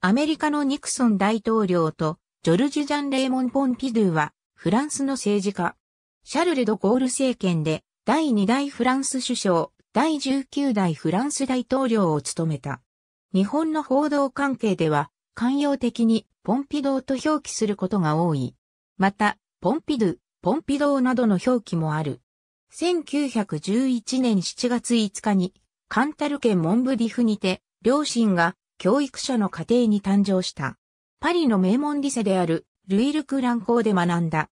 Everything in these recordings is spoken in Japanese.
アメリカのニクソン大統領とジョルジュ・ジャン・レーモン・ポンピドゥはフランスの政治家。シャルル・ド・ゴール政権で第2代フランス首相、第19代フランス大統領を務めた。日本の報道関係では、慣用的にポンピドーと表記することが多い。また、ポンピドゥ、ポンピドーなどの表記もある。1911年7月5日に、カンタル県モンブディフにて、両親が教育者の家庭に誕生した。パリの名門リセであるルイル・クラン校で学んだ。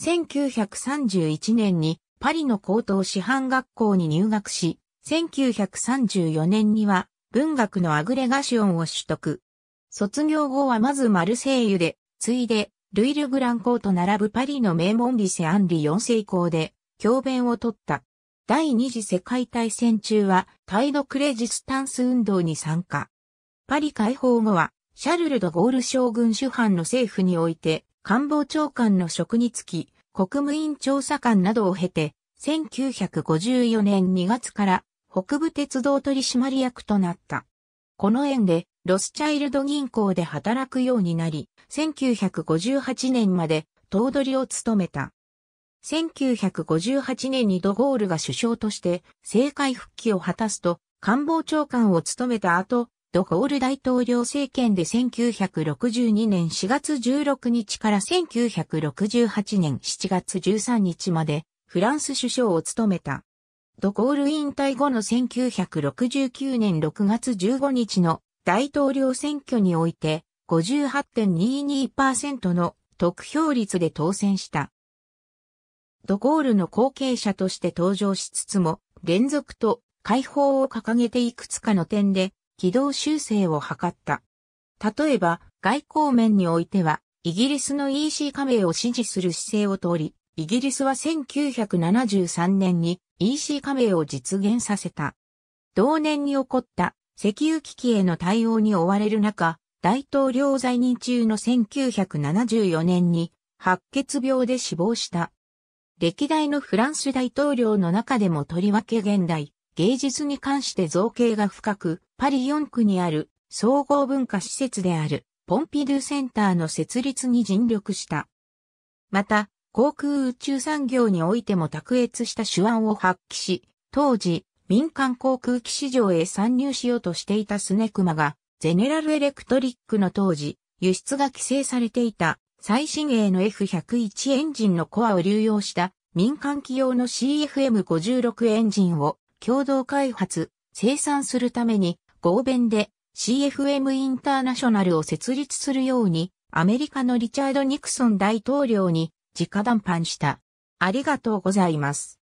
1931年にパリの高等師範学校に入学し、1934年には文学のアグレガシオンを取得。卒業後はまずマルセイユで、ついでルイル・グラン校と並ぶパリの名門リセ・アンリ4世校で教鞭を取った。第二次世界大戦中はタイドクレジスタンス運動に参加。パリ解放後は、シャルル・ド・ゴール将軍主犯の政府において、官房長官の職につき、国務院調査官などを経て、1954年2月から北部鉄道取締役となった。この縁で、ロスチャイルド銀行で働くようになり、1958年まで頭取を務めた。1958年にドゴールが首相として政界復帰を果たすと、官房長官を務めた後、ド・コール大統領政権で1962年4月16日から1968年7月13日までフランス首相を務めた。ド・コール引退後の1969年6月15日の大統領選挙において58.22%の得票率で当選した。ド・ゴールの後継者として登場しつつも、連続と解放を掲げていくつかの点で軌道修正を図った。例えば、外交面においては、イギリスの EC 加盟を支持する姿勢を通り、イギリスは1973年に EC 加盟を実現させた。同年に起こった石油危機への対応に追われる中、大統領在任中の1974年に白血病で死亡した。歴代のフランス大統領の中でもとりわけ現代、芸術に関して造形が深く、パリ4区にある総合文化施設であるポンピドゥセンターの設立に尽力した。また、航空宇宙産業においても卓越した手腕を発揮し、当時、民間航空機市場へ参入しようとしていたスネクマが、ゼネラルエレクトリックの当時、輸出が規制されていた最新鋭の F101 エンジンのコアを流用した民間機用の CFM56 エンジンを共同開発、生産するために合弁で CFM インターナショナルを設立するようにアメリカのリチャード・ニクソン大統領に直談判した。ありがとうございます。